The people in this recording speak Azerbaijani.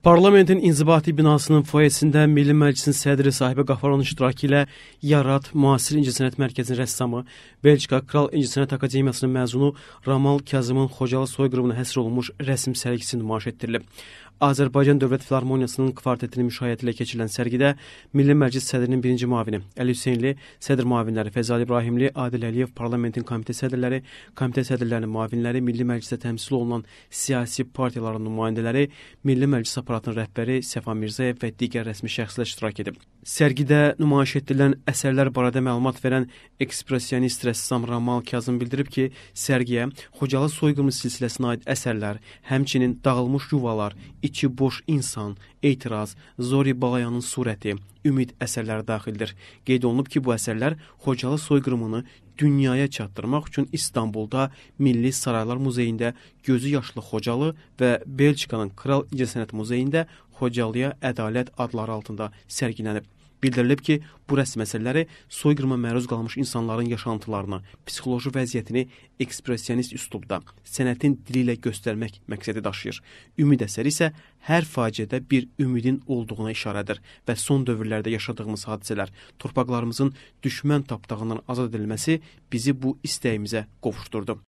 Parlamentin inzibati binasının foyesində Milli Məclisin sədri sahibi Qafarovun iştirakı ilə Yarat müasir incəsənət mərkəzinin rəssamı, Belçika Kral İncəsənət Akademiyasının məzunu Ramal Kazımın Xocalı soyqırımına həsr olunmuş rəsm sərgisi nümayiş etdirilib. Azərbaycan Dövlət Filarmoniyasının kvartetinin müşayiəti ilə keçirilən sərgidə Milli Məclis sədrinin birinci müavini Əli Hüseynli, sədr müavinləri Fəzali İbrahimli, Adil Əliyev, parlamentin komitə sədrləri, komitə sədrlərinin müavinləri, Milli Məclisdə təmsil olunan siyasi partiyaların nümayəndələri, Milli Məclis aparatının rəhbəri Səfa Mirzəyev və digər rəsmi şəxslər iştirak edib. Sərgidə nümayiş etdirilən əsərlər barədə məlumat verən ekspressionist rəssam Ramal Kazım bildirib ki, sərgiyə Xocalı soyqırımı silsiləsinə aid əsərlər, həmçinin dağılmış yuvalar, içi boş insan, etiraz, Zori Balayanın surəti, ümid əsərləri daxildir. Qeyd olunub ki, bu əsərlər Xocalı soyqırımını dünyaya çatdırmaq üçün İstanbulda Milli Saraylar Muzeyində Gözü Yaşlı Xocalı və Belçikanın Kral İncəsənət Muzeyində Xocalıya ədalət adları altında sərgilənib. Bildirilib ki, bu rəsm əsərləri soyqırıma məruz qalmış insanların yaşantılarını, psixoloji vəziyyətini ekspressionist üslubda, sənətin dili ilə göstərmək məqsədi daşıyır. Ümid əsəri isə hər faciədə bir ümidin olduğuna işarədir və son dövrlərdə yaşadığımız hadisələr, torpaqlarımızın düşmən tapdağından azad edilməsi bizi bu istəyimizə qovuşdurdu.